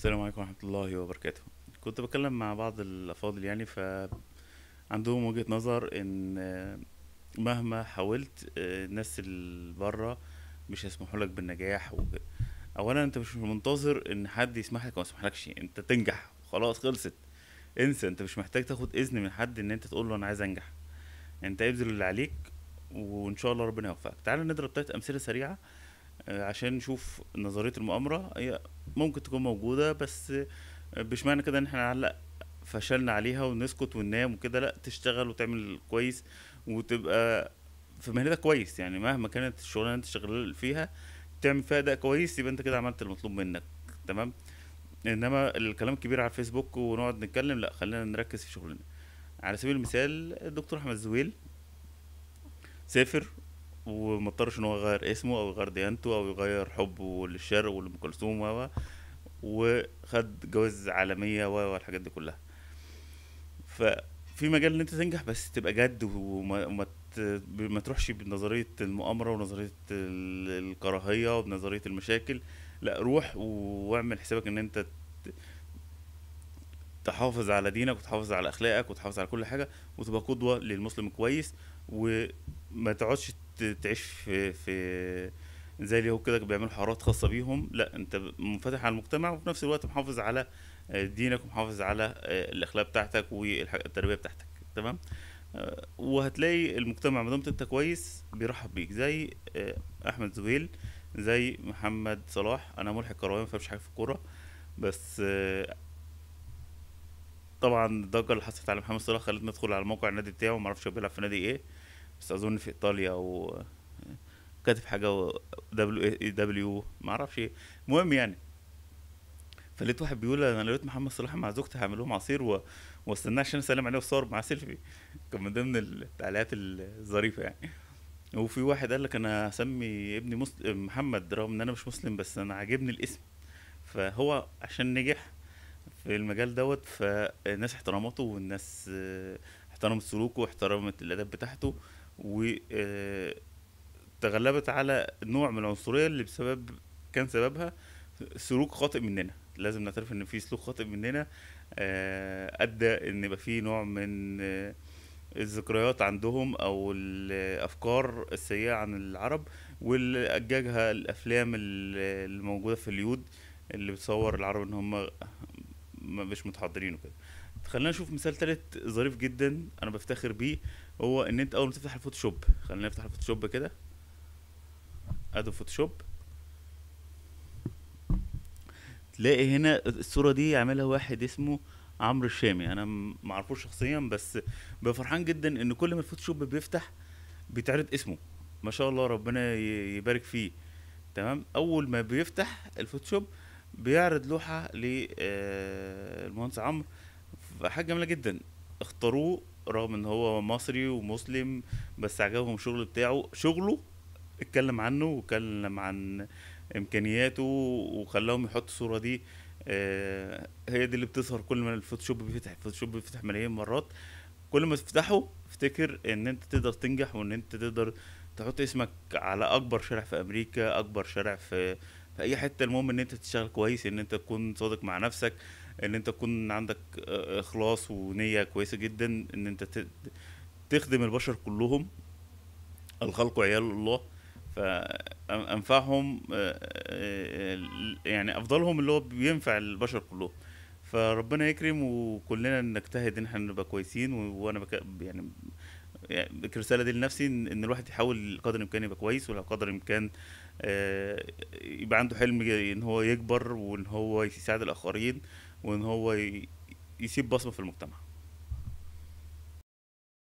السلام عليكم ورحمة الله وبركاته كنت بتكلم مع بعض الأفاضل يعني ف عندهم وجهة نظر إن مهما حاولت الناس اللي بره مش هيسمحوا لك بالنجاح أولا أنت مش منتظر إن حد يسمح لك أو ما يسمحلكش أنت تنجح خلاص خلصت انسى أنت مش محتاج تاخد إذن من حد إن أنت تقول له أنا عايز أنجح أنت ابذل اللي عليك وإن شاء الله ربنا يوفقك تعال نضرب تلات أمثلة سريعة عشان نشوف نظريه المؤامره هي ممكن تكون موجوده بس مش معنى كده ان احنا نعلق فشلنا عليها ونسكت وننام وكده لا تشتغل وتعمل كويس وتبقى في مهنتك كويس يعني مهما كانت الشغلانه انت شغال فيها تعمل فيها اداء كويس يبقى انت كده عملت المطلوب منك تمام انما الكلام الكبير على الفيسبوك ونقعد نتكلم لا خلينا نركز في شغلنا على سبيل المثال الدكتور احمد زويل سافر ومضطرش ان هو يغير اسمه او يغير ديانته او يغير حبه للشرق ولام كلثوم و وخد جواز عالميه و والحاجات دي كلها ففي مجال ان انت تنجح بس تبقى جد وما وما ما تروحش بنظريه المؤامره ونظريه الكراهيه وبنظريه المشاكل لا روح واعمل حسابك ان انت تحافظ على دينك وتحافظ على اخلاقك وتحافظ على كل حاجه وتبقى قدوه للمسلم كويس و ما تقعدش تعيش في في زي اللي هو كده بيعملوا حوارات خاصه بيهم لا انت منفتح على المجتمع وفي نفس الوقت محافظ على آه، دينك ومحافظ على آه، الاخلاق بتاعتك والتربيه بتاعتك تمام آه، وهتلاقي المجتمع ما دمت انت كويس بيرحب بيك زي احمد زويل زي محمد صلاح انا ملحق كرويه فمش حاجه في الكوره بس طبعا الضجه اللي حصلت على محمد صلاح خلتني ادخل على موقع النادي بتاعه ما اعرفش بيلعب في نادي ايه بس اظن في ايطاليا و كاتب حاجه دبليو اي دبليو ما اعرفش إيه. المهم يعني فلقيت واحد بيقول انا لقيت محمد صلاح مع زوجته هعمل لهم عصير و... واستناه عشان اسلم عليه وصور معاه سيلفي كان من ضمن التعليقات الظريفه يعني وفي واحد قال لك انا هسمي ابني مسلم محمد رغم ان انا مش مسلم بس انا عاجبني الاسم فهو عشان نجح في المجال دوت فالناس احترمته والناس احترمت سلوكه واحترمت الاداب بتاعته وتغلبت على نوع من العنصريه اللي بسبب كان سببها سلوك خاطئ مننا لازم نعترف ان في سلوك خاطئ مننا آه، ادى ان يبقى في نوع من آه، الذكريات عندهم او الافكار السيئه عن العرب واللي اججها الافلام اللي موجوده في اليود اللي بتصور العرب ان هم مش متحضرين وكده خلينا نشوف مثال تالت ظريف جدا انا بفتخر بيه هو ان انت اول ما تفتح الفوتوشوب خلينا نفتح الفوتوشوب كده ادو فوتوشوب تلاقي هنا الصوره دي عاملها واحد اسمه عمرو الشامي انا معرفوش شخصيا بس بفرحان جدا ان كل ما الفوتوشوب بيفتح بيتعرض اسمه ما شاء الله ربنا يبارك فيه تمام اول ما بيفتح الفوتوشوب بيعرض لوحه للمهندس آه، عمرو فحاجه جميله جدا اختاروه رغم ان هو مصري ومسلم بس عجبهم الشغل بتاعه شغله اتكلم عنه واتكلم عن امكانياته وخلاهم يحطوا الصوره دي اه هي دي اللي بتظهر كل ما الفوتوشوب بيفتح الفوتوشوب بيفتح ملايين مرات كل ما تفتحه افتكر ان انت تقدر تنجح وان انت تقدر تحط اسمك على اكبر شارع في امريكا اكبر شارع في في اي حته المهم ان انت تشتغل كويس ان انت تكون صادق مع نفسك ان انت تكون عندك آه، آه، اخلاص ونيه كويسه جدا ان انت تخدم البشر كلهم الخلق عيال الله فانفعهم آه، يعني افضلهم اللي هو بينفع البشر كلهم فربنا يكرم وكلنا نجتهد ان احنا نبقى كويسين وانا بك يعني الرساله يعني دي لنفسي ان الواحد يحاول قدر الامكان يبقى كويس ولو قدر الامكان يبقى عنده حلم ان هو يكبر وان هو يساعد الاخرين وان هو يسيب بصمه في المجتمع